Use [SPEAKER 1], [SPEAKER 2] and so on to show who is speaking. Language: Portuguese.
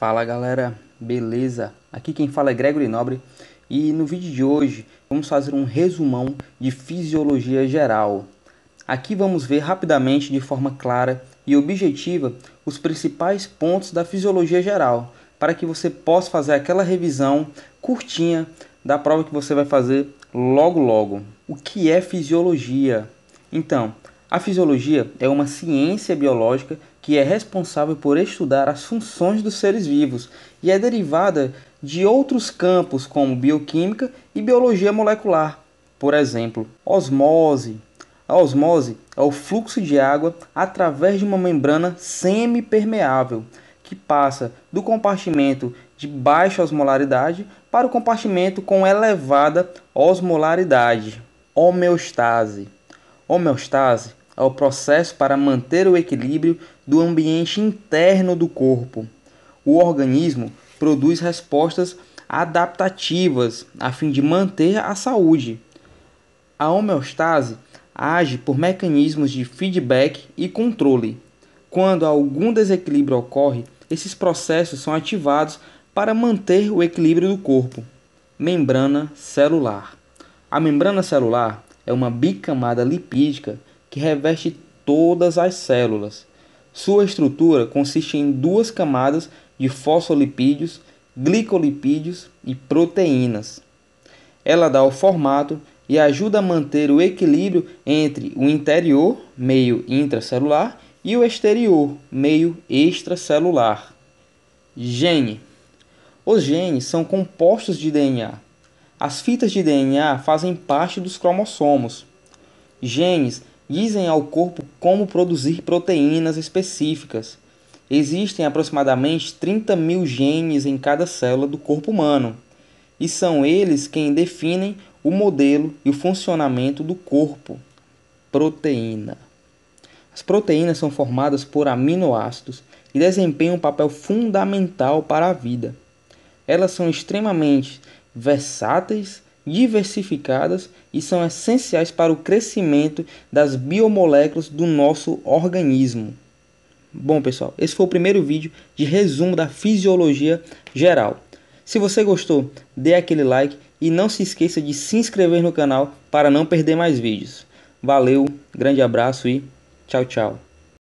[SPEAKER 1] Fala galera, beleza? Aqui quem fala é Gregory Nobre e no vídeo de hoje vamos fazer um resumão de fisiologia geral. Aqui vamos ver rapidamente de forma clara e objetiva os principais pontos da fisiologia geral para que você possa fazer aquela revisão curtinha da prova que você vai fazer logo logo. O que é fisiologia? Então, a fisiologia é uma ciência biológica que é responsável por estudar as funções dos seres vivos e é derivada de outros campos como bioquímica e biologia molecular, por exemplo, osmose. A osmose é o fluxo de água através de uma membrana semipermeável que passa do compartimento de baixa osmolaridade para o compartimento com elevada osmolaridade. Homeostase. Homeostase é o processo para manter o equilíbrio do ambiente interno do corpo. O organismo produz respostas adaptativas a fim de manter a saúde. A homeostase age por mecanismos de feedback e controle. Quando algum desequilíbrio ocorre, esses processos são ativados para manter o equilíbrio do corpo. Membrana celular. A membrana celular é uma bicamada lipídica que reveste todas as células. Sua estrutura consiste em duas camadas de fosfolipídios, glicolipídios e proteínas. Ela dá o formato e ajuda a manter o equilíbrio entre o interior, meio intracelular, e o exterior, meio extracelular. Gene. Os genes são compostos de DNA. As fitas de DNA fazem parte dos cromossomos. Genes dizem ao corpo como produzir proteínas específicas. Existem aproximadamente 30 mil genes em cada célula do corpo humano, e são eles quem definem o modelo e o funcionamento do corpo. Proteína. As proteínas são formadas por aminoácidos e desempenham um papel fundamental para a vida. Elas são extremamente versáteis diversificadas e são essenciais para o crescimento das biomoléculas do nosso organismo. Bom, pessoal, esse foi o primeiro vídeo de resumo da fisiologia geral. Se você gostou, dê aquele like e não se esqueça de se inscrever no canal para não perder mais vídeos. Valeu, grande abraço e tchau, tchau.